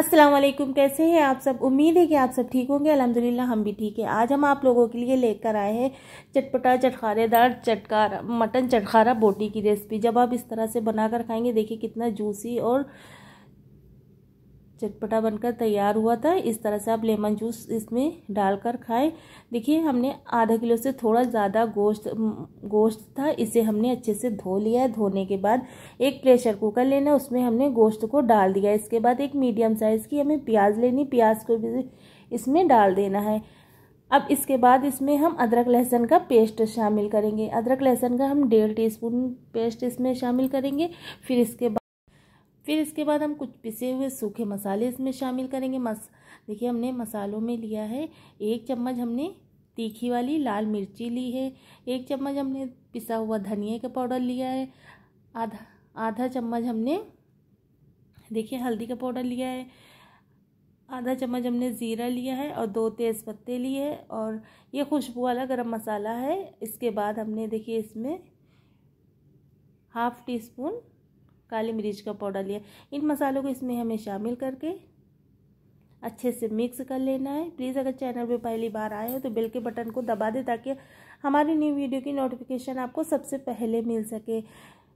अस्सलाम वालेकुम कैसे हैं आप सब उम्मीद है कि आप सब ठीक होंगे अल्हम्दुलिल्लाह हम भी ठीक है आज हम आप लोगों के लिए लेकर आए हैं चटपटा चटखारेदार चटकारा मटन चटखारा बोटी की रेसिपी जब आप इस तरह से बनाकर खाएंगे देखिए कितना जूसी और चटपटा बनकर तैयार हुआ था इस तरह से आप लेमन जूस इसमें डालकर खाएं देखिए हमने आधा किलो से थोड़ा ज़्यादा गोश्त गोश्त था इसे हमने अच्छे से धो लिया है धोने के बाद एक प्रेशर कुकर लेना उसमें हमने गोश्त को डाल दिया इसके बाद एक मीडियम साइज़ की हमें प्याज लेनी प्याज को भी इसमें डाल देना है अब इसके बाद इसमें हम अदरक लहसुन का पेस्ट शामिल करेंगे अदरक लहसुन का हम डेढ़ टी पेस्ट इसमें शामिल करेंगे फिर इसके बाद फिर इसके बाद हम कुछ पिसे हुए सूखे मसाले इसमें शामिल करेंगे मस देखिए हमने मसालों में लिया है एक चम्मच हमने तीखी वाली लाल मिर्ची ली है एक चम्मच हमने पिसा हुआ धनिया का पाउडर लिया है आधा आधा चम्मच हमने देखिए हल्दी का पाउडर लिया है आधा चम्मच हमने ज़ीरा लिया है और दो तेज़ पत्ते लिए हैं और ये खुशबू वाला गरम मसाला है इसके बाद हमने देखिए इसमें हाफ़ टी स्पून काली मिर्च का पाउडर लिया इन मसालों को इसमें हमें शामिल करके अच्छे से मिक्स कर लेना है प्लीज़ अगर चैनल पे पहली बार आए हो तो बेल के बटन को दबा दें ताकि हमारी न्यू वीडियो की नोटिफिकेशन आपको सबसे पहले मिल सके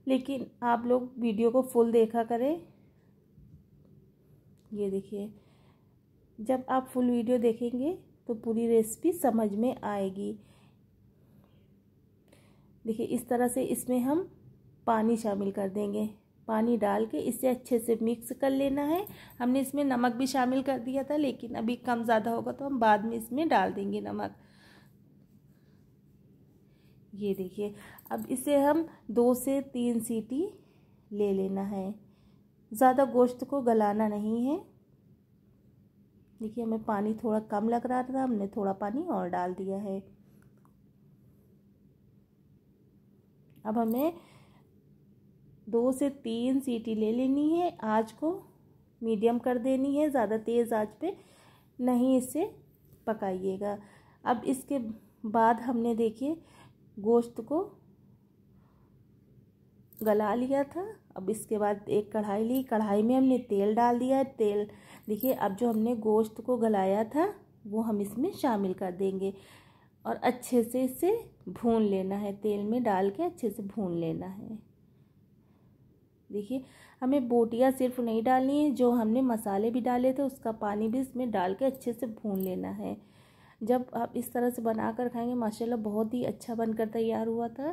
लेकिन आप लोग वीडियो को फुल देखा करें ये देखिए जब आप फुल वीडियो देखेंगे तो पूरी रेसिपी समझ में आएगी देखिए इस तरह से इसमें हम पानी शामिल कर देंगे पानी डाल के इसे अच्छे से मिक्स कर लेना है हमने इसमें नमक भी शामिल कर दिया था लेकिन अभी कम ज़्यादा होगा तो हम बाद में इसमें डाल देंगे नमक ये देखिए अब इसे हम दो से तीन सीटी ले लेना है ज़्यादा गोश्त को गलाना नहीं है देखिए हमें पानी थोड़ा कम लग रहा था हमने थोड़ा पानी और डाल दिया है अब हमें दो से तीन सीटी ले लेनी है आज को मीडियम कर देनी है ज़्यादा तेज़ आँच पे नहीं इसे पकाइएगा अब इसके बाद हमने देखिए गोश्त को गला लिया था अब इसके बाद एक कढ़ाई ली कढ़ाई में हमने तेल डाल दिया तेल देखिए अब जो हमने गोश्त को गलाया था वो हम इसमें शामिल कर देंगे और अच्छे से इसे भून लेना है तेल में डाल के अच्छे से भून लेना है देखिए हमें बोटियाँ सिर्फ नहीं डालनी है जो हमने मसाले भी डाले थे उसका पानी भी इसमें डाल के अच्छे से भून लेना है जब आप इस तरह से बना कर खाएँगे माशाल्लाह बहुत ही अच्छा बनकर तैयार हुआ था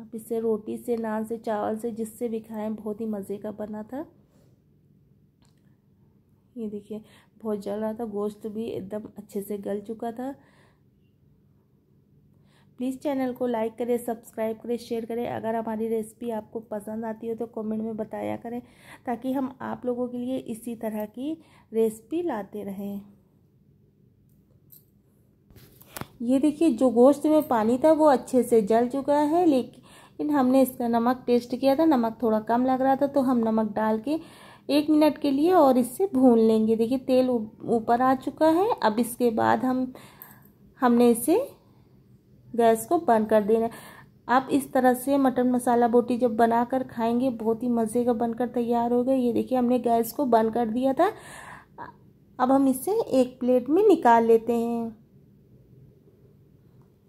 आप इसे रोटी से नान से चावल से जिससे भी खाएँ बहुत ही मज़े का बना था ये देखिए बहुत जल रहा था गोश्त भी एकदम अच्छे से गल चुका था प्लीज़ चैनल को लाइक करें सब्सक्राइब करें शेयर करें अगर हमारी रेसिपी आपको पसंद आती हो तो कमेंट में बताया करें ताकि हम आप लोगों के लिए इसी तरह की रेसिपी लाते रहें ये देखिए जो गोश्त में पानी था वो अच्छे से जल चुका है लेकिन हमने इसका नमक टेस्ट किया था नमक थोड़ा कम लग रहा था तो हम नमक डाल के एक मिनट के लिए और इससे भून लेंगे देखिए तेल ऊपर आ चुका है अब इसके बाद हम हमने इसे गैस को बंद कर देना आप इस तरह से मटन मसाला बोटी जब बनाकर खाएंगे बहुत ही मज़े का बनकर तैयार हो गया ये देखिए हमने गैस को बंद कर दिया था अब हम इसे एक प्लेट में निकाल लेते हैं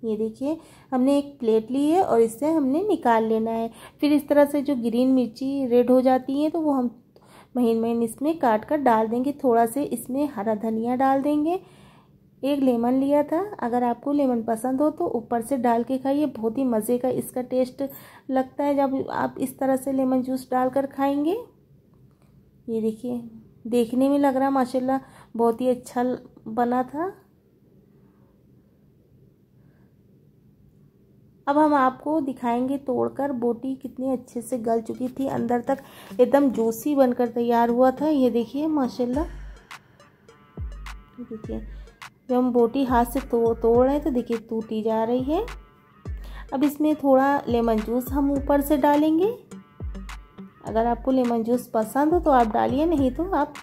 ये देखिए हमने एक प्लेट ली है और इससे हमने निकाल लेना है फिर इस तरह से जो ग्रीन मिर्ची रेड हो जाती है तो वो हम महीन महीन इसमें काट कर डाल देंगे थोड़ा से इसमें हरा धनिया डाल देंगे एक लेमन लिया था अगर आपको लेमन पसंद हो तो ऊपर से डाल के खाइए बहुत ही मज़े का इसका टेस्ट लगता है जब आप इस तरह से लेमन जूस डाल कर ये देखिए देखने में लग रहा माशाल्लाह बहुत ही अच्छा बना था अब हम आपको दिखाएंगे तोड़कर बोटी कितनी अच्छे से गल चुकी थी अंदर तक एकदम जूसी बनकर तैयार हुआ था ये देखिए माशाल्लाह देखिए जो हम बोटी हाथ से तो, तोड़ रहे हैं तो देखिए टूटी जा रही है अब इसमें थोड़ा लेमन जूस हम ऊपर से डालेंगे अगर आपको लेमन जूस पसंद हो तो आप डालिए नहीं तो आप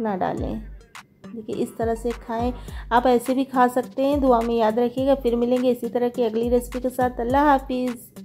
ना डालें देखिए इस तरह से खाएं आप ऐसे भी खा सकते हैं दुआ में याद रखिएगा फिर मिलेंगे इसी तरह की अगली रेसिपी के साथ अल्लाह हाफिज़